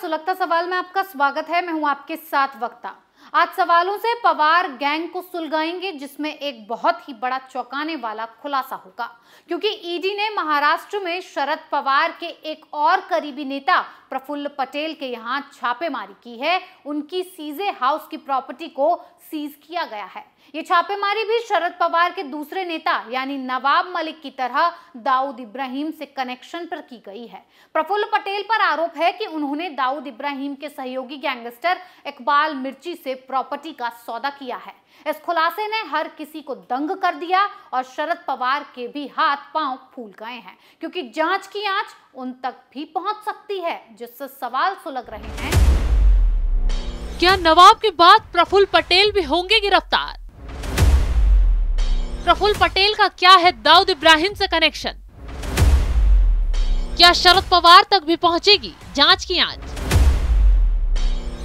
सुलगता सवाल में आपका स्वागत है मैं हूं आपके साथ वक्ता आज सवालों से पवार गैंग को सुलगाएंगे जिसमें एक बहुत ही बड़ा चौंकाने वाला खुलासा होगा क्योंकि ईडी ने महाराष्ट्र में शरद पवार के एक और करीबी नेता प्रफुल्ल पटेल के यहां छापेमारी की है उनकी सीजे हाउस की प्रॉपर्टी को सीज किया गया है ये छापेमारी भी शरद पवार के दूसरे नेता यानी नवाब मलिक की तरह दाऊद इब्राहिम से कनेक्शन पर की गई है प्रफुल्ल पटेल पर आरोप है कि उन्होंने दाऊद इब्राहिम के सहयोगी गैंगस्टर इकबाल मिर्ची से प्रॉपर्टी का सौदा किया है इस खुलासे ने हर किसी को दंग कर दिया और शरद पवार के भी हाथ पांव फूल गए हैं क्योंकि जांच की आंच उन तक भी पहुंच सकती है जिससे सवाल सुलग रहे हैं क्या नवाब के बाद प्रफुल्ल पटेल भी होंगे गिरफ्तार प्रफुल्ल पटेल का क्या है दाऊद इब्राहिम से कनेक्शन क्या शरद पवार तक भी पहुंचेगी जांच की आज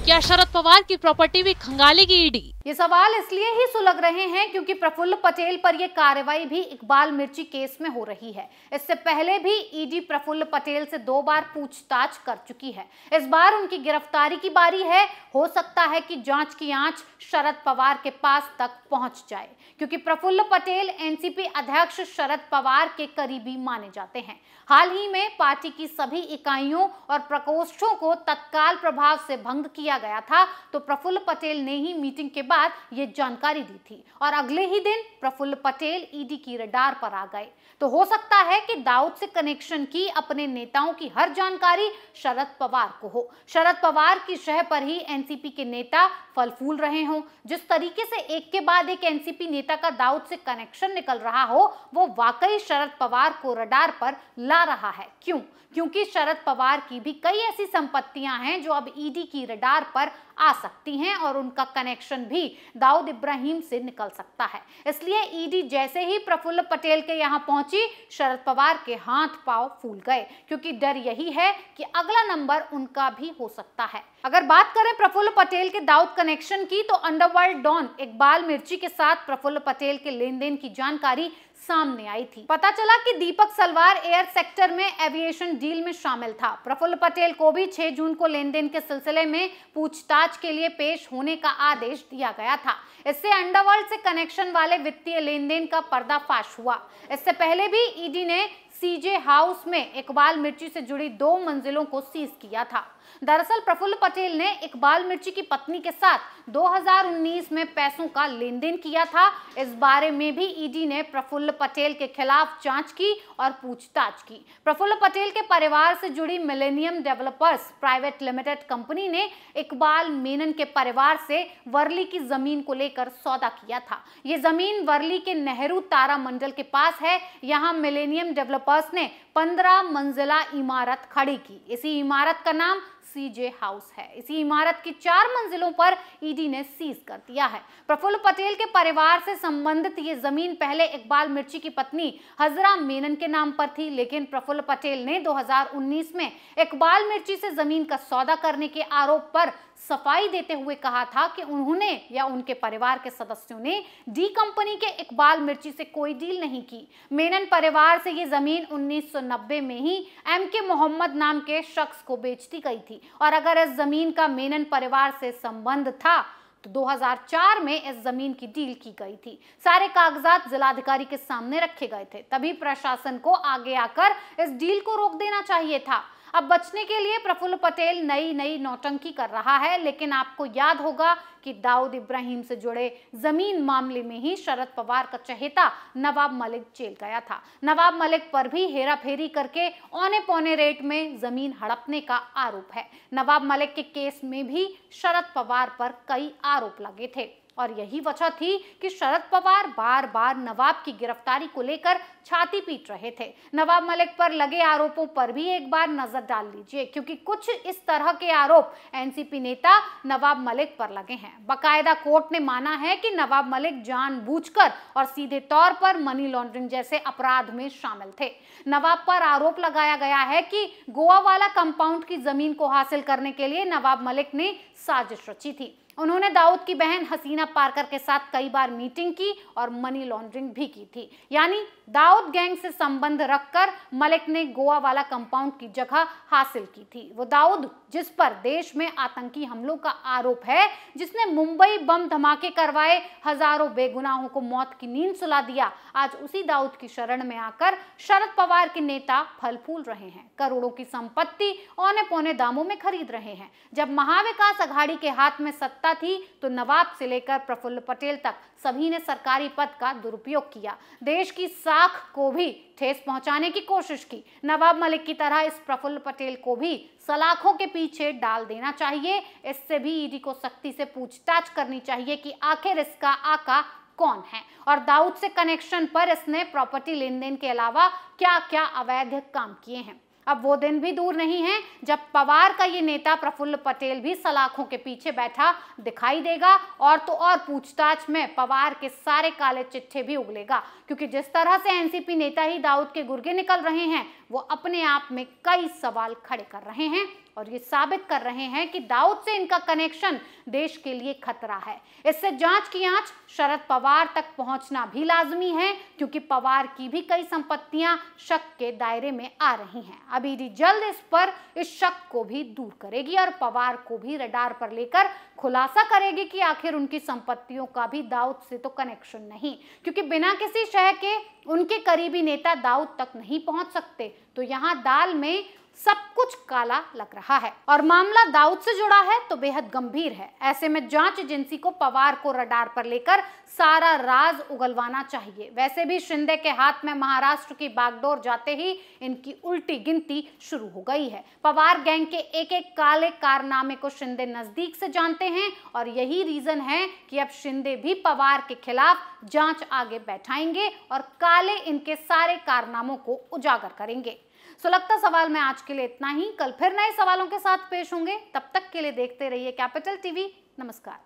क्या शरद पवार की प्रॉपर्टी भी खंगालेगी ईडी ये सवाल इसलिए ही सुलग रहे हैं क्योंकि प्रफुल्ल पटेल पर यह कार्रवाई भी इकबाल मिर्ची केस में हो रही है इससे पहले भी ईडी प्रफुल्ल पटेल से दो बार पूछताछ कर चुकी है इस बार उनकी गिरफ्तारी की बारी है हो सकता है कि जांच की आंच शरद पवार के पास तक पहुंच जाए क्योंकि प्रफुल्ल पटेल एनसीपी अध्यक्ष शरद पवार के करीबी माने जाते हैं हाल ही में पार्टी की सभी इकाइयों और प्रकोष्ठों को तत्काल प्रभाव से भंग किया गया था तो प्रफुल्ल पटेल ने ही मीटिंग के बाद ये जानकारी दी थी और अगले ही दिन प्रफुल्ल पटेल ईडी e की रडार पर आ गए तो हो सकता है कि दाऊद से कनेक्शन की अपने नेताओं की हर जानकारी शरद पवार को हो शरद पवार की शह पर ही एनसीपी के नेता फल फूल रहे हो जिस तरीके से एक के बाद एक एनसीपी नेता का दाऊद से कनेक्शन निकल रहा हो वो वाकई शरद पवार को रडार पर ला रहा है क्यों क्योंकि शरद पवार की भी कई ऐसी संपत्तियां हैं जो अब ईडी e की रडार पर आ सकती हैं और उनका कनेक्शन भी भी दाऊद इब्राहिम से निकल सकता है इसलिए ईडी जैसे ही प्रफुल्ल पटेल के यहाँ पहुंची शरद पवार के हाथ पाव फूल गए क्योंकि डर यही है कि अगला नंबर उनका भी हो सकता है अगर बात करें प्रफुल्ल पटेल के दाऊद कनेक्शन की तो अंडरवर्ल्ड डॉन इकबाल मिर्ची के साथ प्रफुल्ल पटेल के लेन देन की जानकारी सामने आई थी पता चला कि दीपक सलवार एयर सेक्टर में एविएशन डील में शामिल था प्रफुल्ल पटेल को भी 6 जून को लेन देन के सिलसिले में पूछताछ के लिए पेश होने का आदेश दिया गया था इससे अंडरवर्ल्ड से कनेक्शन वाले वित्तीय लेन देन का पर्दाफाश हुआ इससे पहले भी ईडी ने सीजे हाउस में इकबाल मिर्ची से जुड़ी दो मंजिलों को सीज किया था दरअसल प्रफुल्ल पटेल ने इकबाल मिर्ची की पत्नी के साथ 2019 में पैसों का लेन देन किया था इस बारे में भी ईडी ने प्रफुल्ल पटेल के खिलाफ जांच की और पूछताछ की प्रफुल्ल पटेल के परिवार से जुड़ी millennium developers private limited company ने इकबाल मेनन के परिवार से वर्ली की जमीन को लेकर सौदा किया था ये जमीन वर्ली के नेहरू तारा मंडल के पास है यहाँ मिलेनियम डेवलपर पर्सने पंद्रह मंजिला इमारत खड़ी की इसी इमारत का नाम सीजे हाउस है इसी इमारत की चार मंजिलों पर ईडी e ने सीज कर दिया है प्रफुल्ल पटेल के परिवार से संबंधित ये जमीन पहले इकबाल मिर्ची की पत्नी हजरा मेनन के नाम पर थी लेकिन प्रफुल्ल पटेल ने 2019 में इकबाल मिर्ची से जमीन का सौदा करने के आरोप पर सफाई देते हुए कहा था कि उन्होंने या उनके परिवार के सदस्यों ने डी कंपनी के इकबाल मिर्ची से कोई डील नहीं की मेनन परिवार से ये जमीन उन्नीस 1990 में ही एम के मोहम्मद नाम के शख्स को दी गई थी और अगर इस जमीन का मेनन परिवार से संबंध था तो 2004 में इस जमीन की डील की गई थी सारे कागजात जिलाधिकारी के सामने रखे गए थे तभी प्रशासन को आगे आकर इस डील को रोक देना चाहिए था अब बचने के लिए प्रफुल्ल पटेल नई नई नौटंकी कर रहा है लेकिन आपको याद होगा कि दाऊद इब्राहिम से जुड़े जमीन मामले में ही शरद पवार का चहेता नवाब मलिक जेल गया था नवाब मलिक पर भी हेरा फेरी करके औने पौने रेट में जमीन हड़पने का आरोप है नवाब मलिक के केस में भी शरद पवार पर कई आरोप लगे थे और यही वजह थी कि शरद पवार बार बार नवाब की गिरफ्तारी को लेकर छाती पीट रहे थे नवाब मलिक पर लगे आरोपों पर भी एक बार नजर डाल लीजिए क्योंकि कुछ इस तरह के आरोप एनसीपी नेता नवाब मलिक पर लगे हैं बकायदा कोर्ट ने माना है कि नवाब मलिक जानबूझकर और सीधे तौर पर मनी लॉन्ड्रिंग जैसे अपराध में शामिल थे नवाब पर आरोप लगाया गया है कि गोवा वाला कंपाउंड की जमीन को हासिल करने के लिए नवाब मलिक ने साजिश रची थी उन्होंने दाऊद की बहन हसीना पार्कर के साथ कई बार मीटिंग की और मनी लॉन्ड्रिंग भी की थी यानी दाऊद गैंग से संबंध रखकर मलिक ने गोवा वाला कंपाउंड की जगह हासिल की थी वो दाऊद जिस पर देश में आतंकी हमलों का आरोप है जिसने मुंबई बम धमाके करवाए हजारों बेगुनाहों को मौत की नींद सुला दिया आज उसी दाऊद की शरण में आकर शरद पवार के नेता फल फूल रहे हैं करोड़ों की संपत्ति औने पौने दामों में खरीद रहे हैं जब महाविकास अघाड़ी के हाथ में सत्ता सत्ता थी तो नवाब से लेकर प्रफुल्ल पटेल तक सभी ने सरकारी पद का दुरुपयोग किया देश की साख को भी ठेस पहुंचाने की कोशिश की नवाब मलिक की तरह इस प्रफुल्ल पटेल को भी सलाखों के पीछे डाल देना चाहिए इससे भी ईडी को सख्ती से पूछताछ करनी चाहिए कि आखिर इसका आका कौन है और दाऊद से कनेक्शन पर इसने प्रॉपर्टी लेन देन के अलावा क्या क्या अवैध काम किए हैं अब वो दिन भी दूर नहीं है जब पवार का ये नेता प्रफुल्ल पटेल भी सलाखों के पीछे बैठा दिखाई देगा और तो और पूछताछ में पवार के सारे काले चिट्ठे भी उगलेगा क्योंकि जिस तरह से एनसीपी नेता ही दाऊद के गुर्गे निकल रहे हैं वो अपने आप में कई सवाल खड़े कर रहे हैं और ये साबित कर रहे हैं कि दाऊद से इनका कनेक्शन देश के लिए खतरा है इससे जांच की आंच शरद पवार तक पहुंचना भी लाजमी है क्योंकि पवार की भी कई संपत्तियां शक के दायरे में आ रही हैं अब ईडी जल्द इस पर इस शक को भी दूर करेगी और पवार को भी रडार पर लेकर खुलासा करेगी कि आखिर उनकी संपत्तियों का भी दाऊद से तो कनेक्शन नहीं क्योंकि बिना किसी शह के उनके करीबी नेता दाऊद तक नहीं पहुंच सकते तो यहाँ दाल में सब कुछ काला लग रहा है और मामला दाऊद से जुड़ा है तो बेहद गंभीर है ऐसे में जांच एजेंसी को पवार को रडार पर लेकर सारा राज उगलवाना चाहिए वैसे भी शिंदे के हाथ में महाराष्ट्र की बागडोर जाते ही इनकी उल्टी गिनती शुरू हो गई है पवार गैंग के एक एक काले कारनामे को शिंदे नजदीक से जानते हैं और यही रीजन है कि अब शिंदे भी पवार के खिलाफ जांच आगे बैठाएंगे और काले इनके सारे कारनामों को उजागर करेंगे सो लगता सवाल में आज के लिए इतना ही कल फिर नए सवालों के साथ पेश होंगे तब तक के लिए देखते रहिए कैपिटल टीवी नमस्कार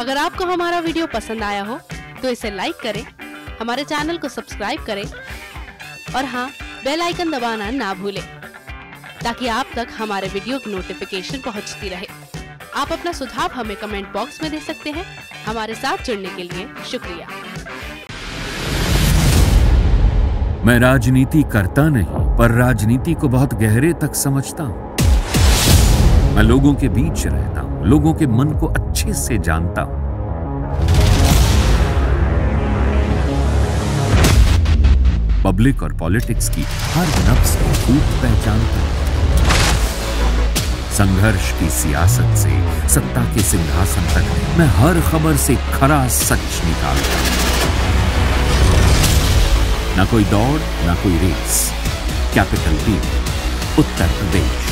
अगर आपको हमारा वीडियो पसंद आया हो तो इसे लाइक करें हमारे चैनल को सब्सक्राइब करें और हाँ बेल आइकन दबाना ना भूलें ताकि आप तक हमारे वीडियो की नोटिफिकेशन पहुंचती रहे आप अपना सुझाव हमें कमेंट बॉक्स में दे सकते हैं हमारे साथ जुड़ने के लिए शुक्रिया मैं राजनीति करता नहीं पर राजनीति को बहुत गहरे तक समझता हूँ मैं लोगों के बीच रहता हूँ लोगों के मन को अच्छे से जानता हूँ पब्लिक और पॉलिटिक्स की हर नब्स को खूब पहचानता हूँ संघर्ष की सियासत से सत्ता के सिंहासन तक मैं हर खबर से खरा सच निकालता हूं ना कोई दौड़ ना कोई रेस कैपिटल बी उत्तर प्रदेश